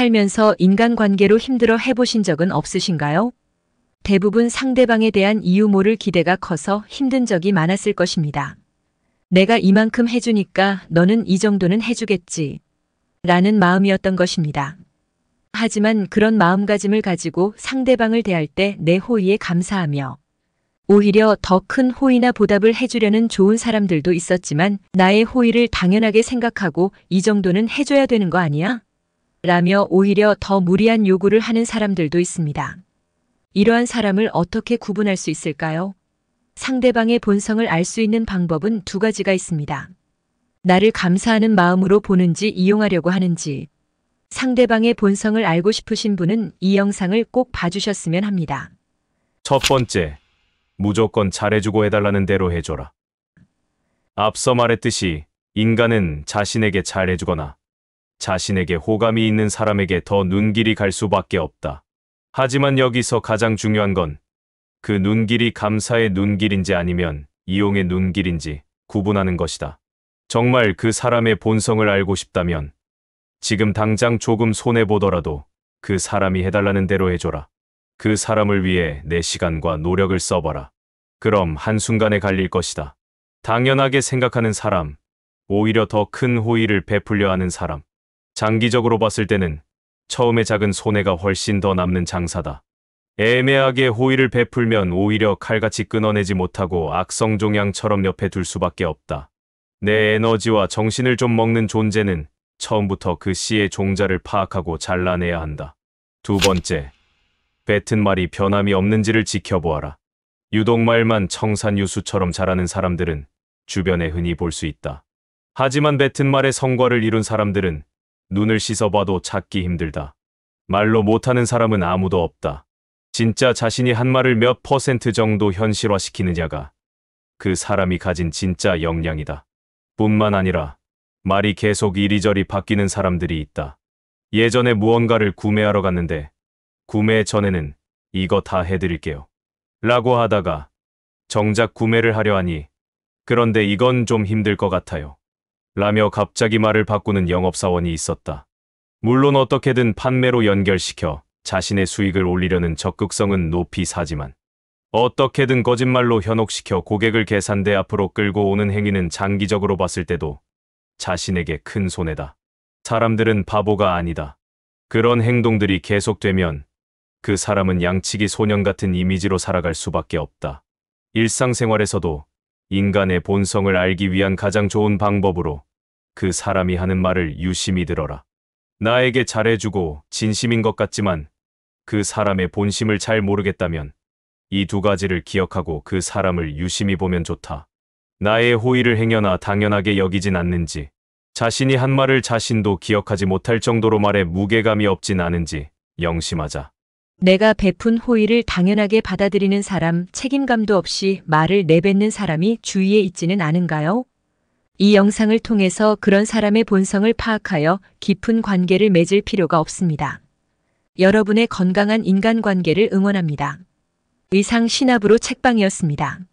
살면서 인간관계로 힘들어 해보신 적은 없으신가요? 대부분 상대방에 대한 이유 모를 기대가 커서 힘든 적이 많았을 것입니다. 내가 이만큼 해주니까 너는 이 정도는 해주겠지. 라는 마음이었던 것입니다. 하지만 그런 마음가짐을 가지고 상대방을 대할 때 내 호의에 감사하며 오히려 더 큰 호의나 보답을 해주려는 좋은 사람들도 있었지만 나의 호의를 당연하게 생각하고 이 정도는 해줘야 되는 거 아니야? 라며 오히려 더 무리한 요구를 하는 사람들도 있습니다. 이러한 사람을 어떻게 구분할 수 있을까요? 상대방의 본성을 알 수 있는 방법은 두 가지가 있습니다. 나를 감사하는 마음으로 보는지 이용하려고 하는지 상대방의 본성을 알고 싶으신 분은 이 영상을 꼭 봐주셨으면 합니다. 첫 번째, 무조건 잘해주고 해달라는 대로 해줘라. 앞서 말했듯이 인간은 자신에게 잘해주거나 자신에게 호감이 있는 사람에게 더 눈길이 갈 수밖에 없다. 하지만 여기서 가장 중요한 건 그 눈길이 감사의 눈길인지 아니면 이용의 눈길인지 구분하는 것이다. 정말 그 사람의 본성을 알고 싶다면 지금 당장 조금 손해보더라도 그 사람이 해달라는 대로 해줘라. 그 사람을 위해 내 시간과 노력을 써봐라. 그럼 한순간에 갈릴 것이다. 당연하게 생각하는 사람, 오히려 더 큰 호의를 베풀려 하는 사람, 장기적으로 봤을 때는 처음에 작은 손해가 훨씬 더 남는 장사다. 애매하게 호의를 베풀면 오히려 칼같이 끊어내지 못하고 악성 종양처럼 옆에 둘 수밖에 없다. 내 에너지와 정신을 좀 먹는 존재는 처음부터 그 씨의 종자를 파악하고 잘라내야 한다. 두 번째, 뱉은 말이 변함이 없는지를 지켜보아라. 유독 말만 청산유수처럼 잘하는 사람들은 주변에 흔히 볼 수 있다. 하지만 뱉은 말의 성과를 이룬 사람들은 눈을 씻어봐도 찾기 힘들다. 말로 못하는 사람은 아무도 없다. 진짜 자신이 한 말을 몇 퍼센트 정도 현실화시키느냐가 그 사람이 가진 진짜 역량이다. 뿐만 아니라 말이 계속 이리저리 바뀌는 사람들이 있다. 예전에 무언가를 구매하러 갔는데 구매 전에는 이거 다 해드릴게요. 라고 하다가 정작 구매를 하려 하니 그런데 이건 좀 힘들 것 같아요. 라며 갑자기 말을 바꾸는 영업사원이 있었다. 물론 어떻게든 판매로 연결시켜 자신의 수익을 올리려는 적극성은 높이 사지만 어떻게든 거짓말로 현혹시켜 고객을 계산대 앞으로 끌고 오는 행위는 장기적으로 봤을 때도 자신에게 큰 손해다. 사람들은 바보가 아니다. 그런 행동들이 계속되면 그 사람은 양치기 소년 같은 이미지로 살아갈 수밖에 없다. 일상생활에서도 인간의 본성을 알기 위한 가장 좋은 방법으로 그 사람이 하는 말을 유심히 들어라. 나에게 잘해주고 진심인 것 같지만 그 사람의 본심을 잘 모르겠다면 이 두 가지를 기억하고 그 사람을 유심히 보면 좋다. 나의 호의를 행여나 당연하게 여기진 않는지 자신이 한 말을 자신도 기억하지 못할 정도로 말에 무게감이 없진 않은지 영심하자. 내가 베푼 호의를 당연하게 받아들이는 사람, 책임감도 없이 말을 내뱉는 사람이 주위에 있지는 않은가요? 이 영상을 통해서 그런 사람의 본성을 파악하여 깊은 관계를 맺을 필요가 없습니다. 여러분의 건강한 인간관계를 응원합니다. 의상 신압으로 책방이었습니다.